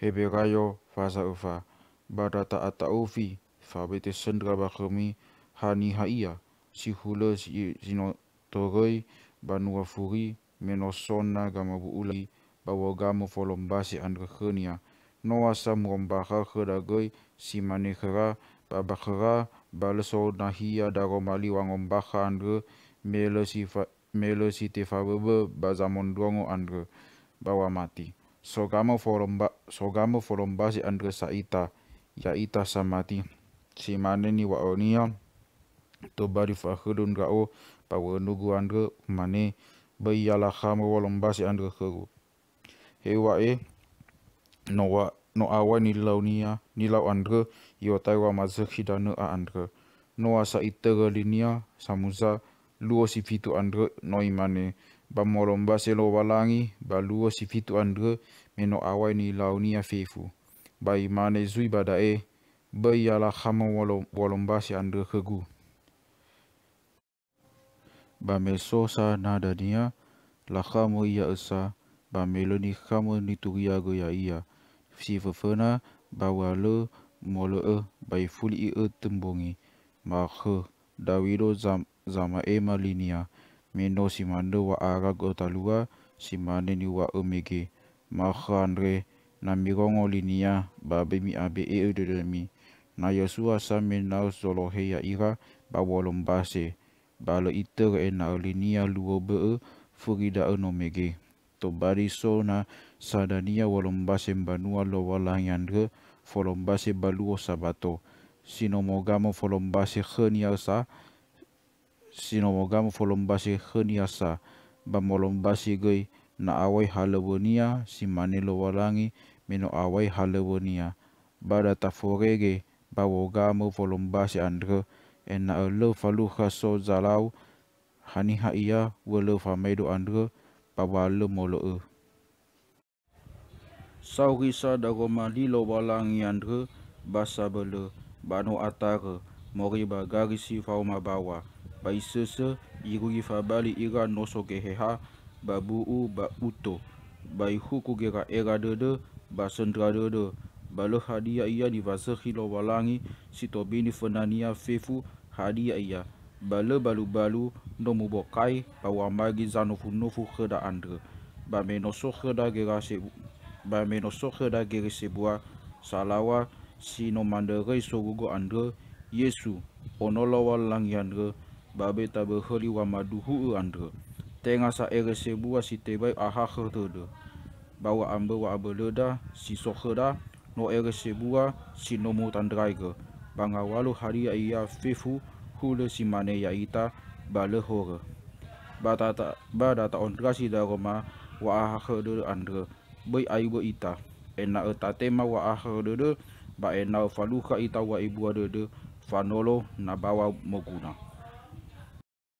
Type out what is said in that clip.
hebe rayo faza ufa barata ataufi fabete sendra bakhumi hani haia si hulo si sino togoi banu afuri menosona gamabu uli bawa gamu folombasi andra khunia no asa mrombaha khada goi si manekhara babakhara balso nahia daro mali wangombaha andra melo si fa melo si te fa bazamon duango andra bawa mati Sogamo foromba sogamo foromba si Andre Saita ya ita samati si mane ni waonia ya, to bari fakhudun gao pawo nugu andre mane bayala khamo walomba si andre khu hewa e noa no awa ni launia ya, ni lau andre yo taiwa mazhi a andre noa sa itere linia ya, samuza luo si andre noi mane ba molomba se lo balangi ba luo si fitu andre meno awai ni launi a fefu. Ba imane zui bada e, ba iala khama walomba si andre kegu. Ba meso sa nadania, la khama ia esa, ba meloni khama ni turia goya ia. Si fefena, ba wale molo e, ba ifuli i e, e tembongi. Ma khe, dawido zama e malinia. linia mino si mande wa ara go talua si mana ni wa omege ma khandre na mi gongo linia ba be mi abe e de de mi na yesua sa mi solo he ya ira ba wolom ba se ba lo iter e na linia luo be e, furida e no mege to bari so na sadania wolom ba se banua lo wala yandre folom ba baluo sabato sino folom ba se sa Sino sinomogam folombasi heniasa bamolombasi gei na awai halewenia si manelo walangi meno awai halewenia bada taforege bawogamu folombasi andre en na ele faluha so zalau hani ha ia wele famedo andre pawale molo e saurisa dagoma lo walangi andre basa bele bano atare mori bagari si fauma bawa baisese iruri fabali ira noso keheha babuu bauto baihuku gera era dede basendra dede balo hadia ia di vasa hilo walangi sitobini fenania fefu hadia ia balo balu balu nomu bokai bawa magi zanofu nofu keda andre bame noso keda gera sebu bame noso keda gera sebuah salawa sino mandere sogugo andre yesu onolawa langi andre babe tabe heli wa maduhu andre. Tengah sa ere sebuah si tebai aha khertede. Bawa ambe wa abeleda si sokhera no ere sebuah si nomu tandraiga. Bangga walu hari ya fifu hule si mane ya ita bale hore. Batata badata ondra si daroma wa aha khertede andre. Bai ayuwa ita. Enak etatema wa aha khertede ba enak faluka ita wa ibu adede. Fanolo na moguna.